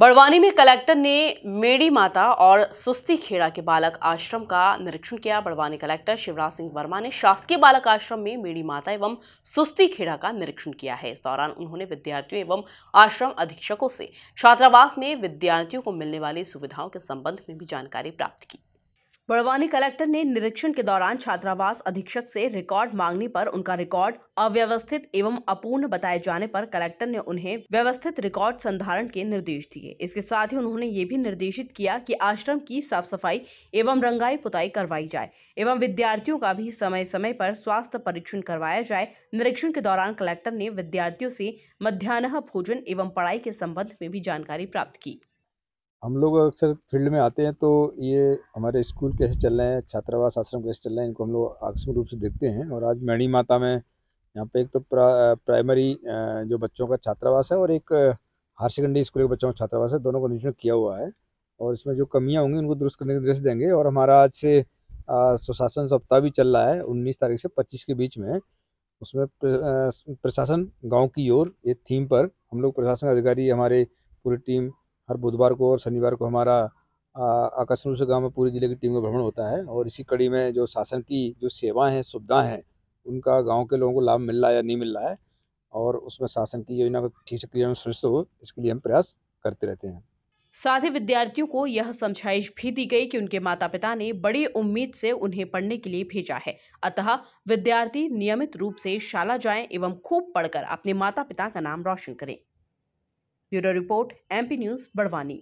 बड़वानी में कलेक्टर ने मेड़ी माता और सुस्ती खेड़ा के बालक आश्रम का निरीक्षण किया बड़वानी कलेक्टर शिवराज सिंह वर्मा ने शासकीय बालक आश्रम में मेड़ी माता एवं सुस्ती खेड़ा का निरीक्षण किया है इस दौरान उन्होंने विद्यार्थियों एवं आश्रम अधीक्षकों से छात्रावास में विद्यार्थियों को मिलने वाली सुविधाओं के संबंध में भी जानकारी प्राप्त की बड़वानी कलेक्टर ने निरीक्षण के दौरान छात्रावास अधीक्षक से रिकॉर्ड मांगने पर उनका रिकॉर्ड अव्यवस्थित एवं अपूर्ण बताए जाने पर कलेक्टर ने उन्हें व्यवस्थित रिकॉर्ड संधारण के निर्देश दिए इसके साथ ही उन्होंने ये भी निर्देशित किया कि आश्रम की साफ सफाई एवं रंगाई पुताई करवाई जाए एवं विद्यार्थियों का भी समय समय पर स्वास्थ्य परीक्षण करवाया जाए निरीक्षण के दौरान कलेक्टर ने विद्यार्थियों से मध्यान्ह भोजन एवं पढ़ाई के संबंध में भी जानकारी प्राप्त की हम लोग अक्सर फील्ड में आते हैं तो ये हमारे स्कूल कैसे चल रहे हैं छात्रावास आश्रम कैसे चल रहे हैं इनको हम लोग आकस्मिक रूप से देखते हैं और आज मैणी माता में यहाँ पे एक तो प्रा, प्राइमरी जो बच्चों का छात्रावास है और एक हायर सेकेंडरी स्कूल के बच्चों का छात्रावास है दोनों को निरीक्षण किया हुआ है और इसमें जो कमियाँ होंगी उनको दुरुस्त करने के निर्देश देंगे और हमारा आज से सुशासन सप्ताह भी चल रहा है उन्नीस तारीख से पच्चीस के बीच में उसमें प्रशासन गाँव की ओर एक थीम पर हम लोग प्रशासन अधिकारी हमारे पूरी टीम हर बुधवार को और शनिवार को हमारा से गाँव में पूरे ज़िले की टीम का भ्रमण होता है और इसी कड़ी में जो शासन की जो सेवाएँ हैं सुविधाएँ हैं उनका गाँव के लोगों को लाभ मिल रहा है या नहीं मिल रहा है और उसमें शासन की योजना को ठीक से में सुनिश्चित हो इसके लिए हम प्रयास करते रहते हैं साथ ही विद्यार्थियों को यह समझाइश भी दी गई कि उनके माता पिता ने बड़ी उम्मीद से उन्हें पढ़ने के लिए भेजा है अतः विद्यार्थी नियमित रूप से शाला जाएं एवं खूब पढ़कर अपने माता पिता का नाम रोशन करें bureau report MP news Barwani